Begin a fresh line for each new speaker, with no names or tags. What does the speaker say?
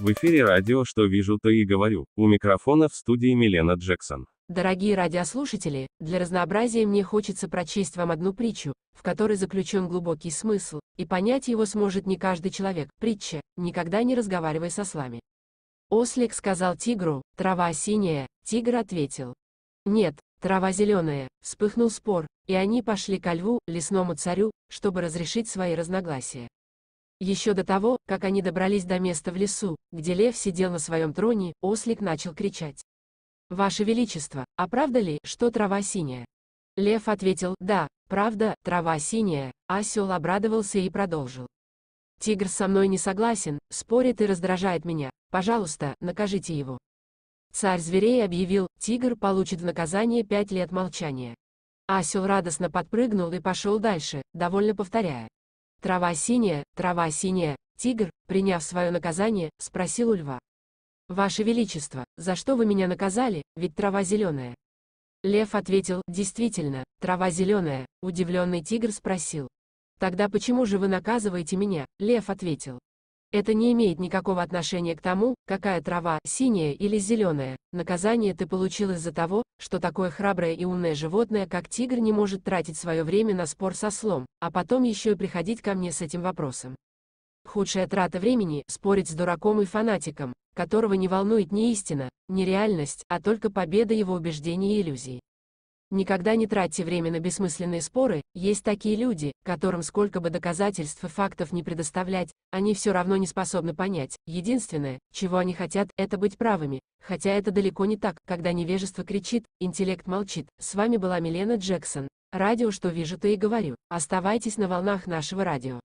В эфире радио «Что вижу, то и говорю». У микрофона в студии Милена Джексон. Дорогие радиослушатели, для разнообразия мне хочется прочесть вам одну притчу, в которой заключен глубокий смысл, и понять его сможет не каждый человек. Притча «Никогда не разговаривай со слами». Ослик сказал тигру, трава синяя, тигр ответил. Нет, трава зеленая, вспыхнул спор, и они пошли ко льву, лесному царю, чтобы разрешить свои разногласия. Еще до того, как они добрались до места в лесу, где лев сидел на своем троне, ослик начал кричать. «Ваше Величество, а правда ли, что трава синяя?» Лев ответил «Да, правда, трава синяя», осел обрадовался и продолжил. «Тигр со мной не согласен, спорит и раздражает меня, пожалуйста, накажите его». Царь зверей объявил, тигр получит в наказание пять лет молчания. Осел радостно подпрыгнул и пошел дальше, довольно повторяя. Трава синяя, трава синяя, тигр, приняв свое наказание, спросил у льва. «Ваше Величество, за что вы меня наказали, ведь трава зеленая?» Лев ответил, «Действительно, трава зеленая», удивленный тигр спросил. «Тогда почему же вы наказываете меня?» Лев ответил, это не имеет никакого отношения к тому, какая трава, синяя или зеленая. Наказание ты получил из-за того, что такое храброе и умное животное, как тигр, не может тратить свое время на спор со слом, а потом еще и приходить ко мне с этим вопросом. Худшая трата времени – спорить с дураком и фанатиком, которого не волнует ни истина, ни реальность, а только победа его убеждений и иллюзий. Никогда не тратьте время на бессмысленные споры, есть такие люди, которым сколько бы доказательств и фактов не предоставлять, они все равно не способны понять, единственное, чего они хотят, это быть правыми, хотя это далеко не так, когда невежество кричит, интеллект молчит. С вами была Милена Джексон, радио «Что вижу, то и говорю». Оставайтесь на волнах нашего радио.